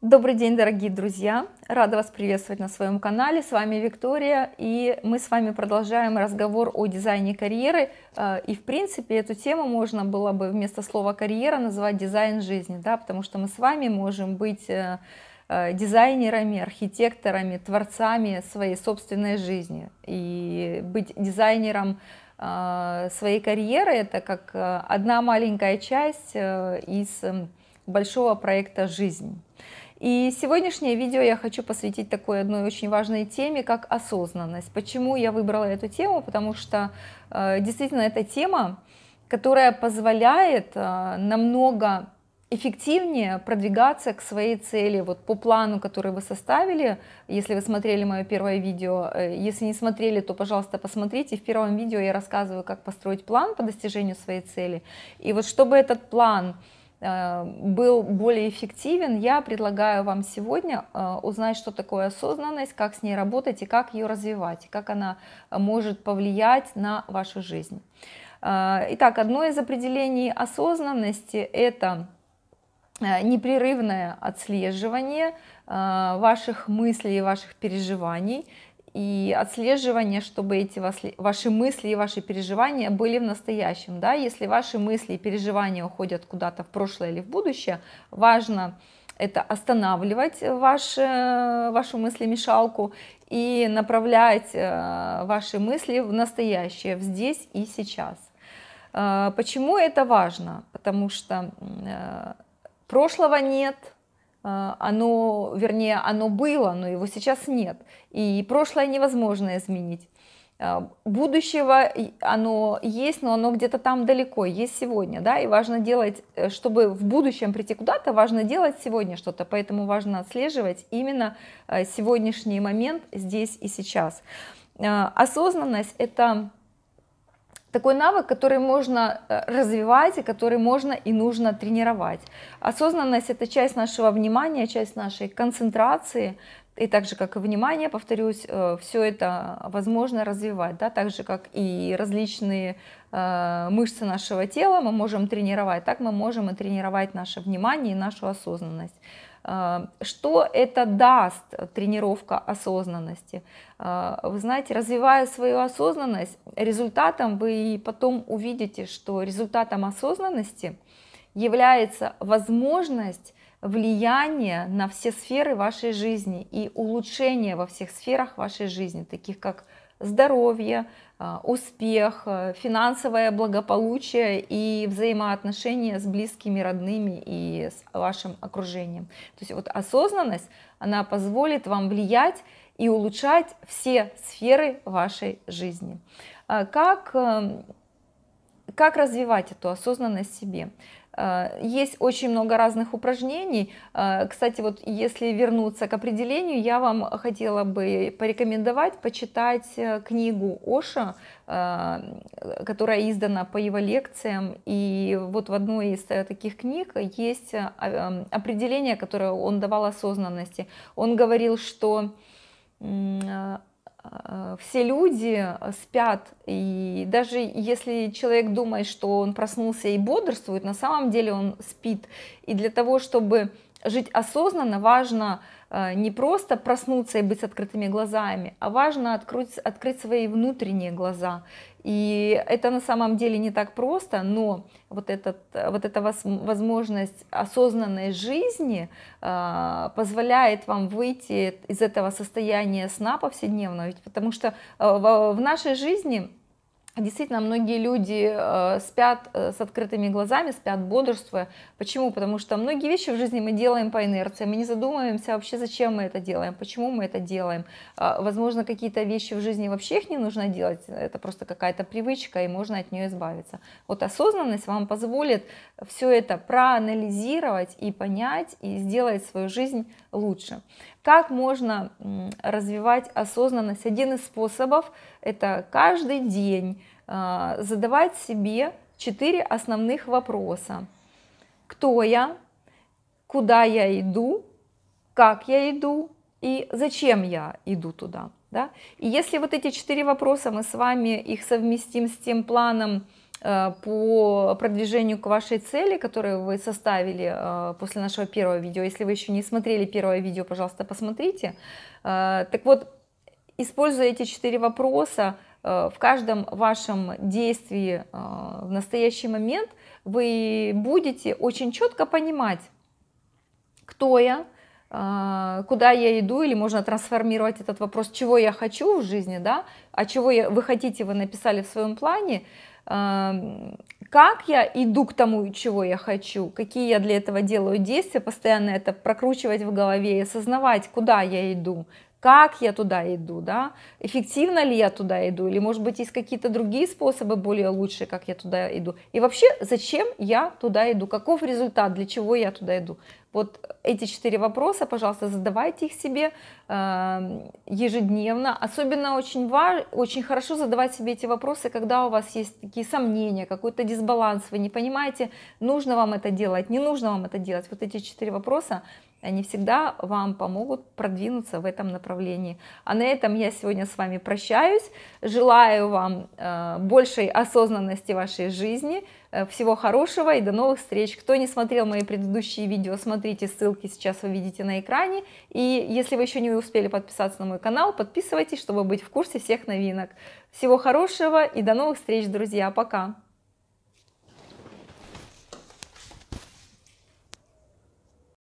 Добрый день, дорогие друзья! Рада вас приветствовать на своем канале. С вами Виктория, и мы с вами продолжаем разговор о дизайне карьеры. А, и, в принципе, эту тему можно было бы вместо слова «карьера» называть «дизайн жизни», да, потому что мы с вами можем быть э, э, дизайнерами, архитекторами, творцами своей собственной жизни. И быть дизайнером э, своей карьеры – это как одна маленькая часть из большого проекта «Жизнь». И сегодняшнее видео я хочу посвятить такой одной очень важной теме, как осознанность. Почему я выбрала эту тему? Потому что э, действительно эта тема, которая позволяет э, намного эффективнее продвигаться к своей цели вот по плану который вы составили если вы смотрели мое первое видео э, если не смотрели то пожалуйста посмотрите в первом видео я рассказываю как построить план по достижению своей цели и вот чтобы этот план Э, был более эффективен, я предлагаю вам сегодня э, узнать, что такое осознанность, как с ней работать и как ее развивать, как она э, может повлиять на вашу жизнь. Итак, одно из определений осознанности – это непрерывное отслеживание ваших мыслей и ваших переживаний – и отслеживание, чтобы эти ваши мысли и ваши переживания были в настоящем. Да? Если ваши мысли и переживания уходят куда-то в прошлое или в будущее, важно это останавливать ваши, вашу мыслемешалку и направлять э, ваши мысли в настоящее, в здесь и сейчас. Э, почему это важно? Потому что э, прошлого нет – Э, оно, вернее, оно было, но его сейчас нет. И прошлое невозможно изменить. Э, будущего оно есть, но оно где-то там далеко, есть сегодня, да, и важно делать, э, чтобы в будущем прийти куда-то, важно делать сегодня что-то, поэтому важно отслеживать именно сегодняшний момент здесь и сейчас. Осознанность – это такой навык, который можно э, развивать и который можно и нужно тренировать. Осознанность – это часть нашего внимания, часть нашей концентрации, и так же, как и внимание, повторюсь, э, все это возможно развивать, да, так же, как и различные э, мышцы нашего тела мы можем тренировать, так мы можем и тренировать наше внимание и нашу осознанность. Э, что это даст тренировка осознанности? Вы знаете, развивая свою осознанность, результатом вы потом увидите, что результатом осознанности является возможность влияние на все сферы вашей жизни и улучшение во всех сферах вашей жизни, таких как здоровье, а, успех, а, финансовое благополучие и взаимоотношения с близкими, родными и с вашим окружением. То есть вот осознанность, она позволит вам влиять и улучшать все сферы вашей жизни. А, как, эм, как развивать эту осознанность себе? А, есть очень много разных упражнений. А, кстати, вот если вернуться к определению, я вам хотела бы порекомендовать почитать э, книгу Оша, а, которая издана по его лекциям. И вот в одной из э, таких книг есть э, эм, определение, которое он давал осознанности. Он говорил, что Э, все люди э, спят, и даже если человек думает, что он проснулся и бодрствует, на самом деле он спит. И для того, чтобы жить осознанно, важно э, Э, не просто проснуться и быть с открытыми глазами, а важно открыть, открыть свои внутренние глаза. И это на самом деле не так просто, но вот, этот, вот эта возможность осознанной жизни э, позволяет вам выйти из этого состояния сна повседневного, ведь потому что э, в, в нашей жизни а действительно, многие люди э, спят э, с открытыми глазами, спят бодрствуя. Почему? Потому что многие вещи в жизни мы делаем по инерции, мы не задумываемся вообще, зачем мы это делаем, почему мы это делаем. А, возможно, какие-то вещи в жизни вообще их не нужно делать, это просто какая-то привычка, и можно от нее избавиться. Вот осознанность вам позволит все это проанализировать и понять, и сделать свою жизнь лучше. Как можно развивать осознанность? Один из способов – это каждый день а, задавать себе четыре основных вопроса. Кто я? Куда я иду? Как я иду? И зачем я иду туда? Да? И если вот эти четыре вопроса мы с вами их совместим с тем планом, Э, по продвижению к вашей цели, которую вы составили э, после нашего первого видео. Если вы еще не смотрели первое видео, пожалуйста, посмотрите. Э, так вот, используя эти четыре вопроса, в каждом вашем действии в настоящий момент вы будете очень четко понимать, кто я, куда я иду, или можно трансформировать этот вопрос, чего я хочу в жизни, да, а чего я, вы хотите, вы написали в своем плане, как я иду к тому, чего я хочу, какие я для этого делаю действия, постоянно это прокручивать в голове и осознавать, куда я иду, как я туда иду, да, эффективно ли я туда иду, или, может быть, есть какие-то другие способы более лучшие, как я туда иду, и вообще, зачем я туда иду, каков результат, для чего я туда иду. Вот эти четыре вопроса, пожалуйста, задавайте их себе э, ежедневно. Особенно очень, важ, очень хорошо задавать себе эти вопросы, когда у вас есть такие сомнения, какой-то дисбаланс, вы не понимаете, нужно вам это делать, не нужно вам это делать. Вот эти четыре вопроса они всегда вам помогут продвинуться в этом направлении. А на этом я сегодня с вами прощаюсь. Желаю вам э, большей осознанности вашей жизни. Э, всего хорошего и до новых встреч. Кто не смотрел мои предыдущие видео, смотрите, ссылки сейчас вы видите на экране. И если вы еще не успели подписаться на мой канал, подписывайтесь, чтобы быть в курсе всех новинок. Всего хорошего и до новых встреч, друзья. Пока!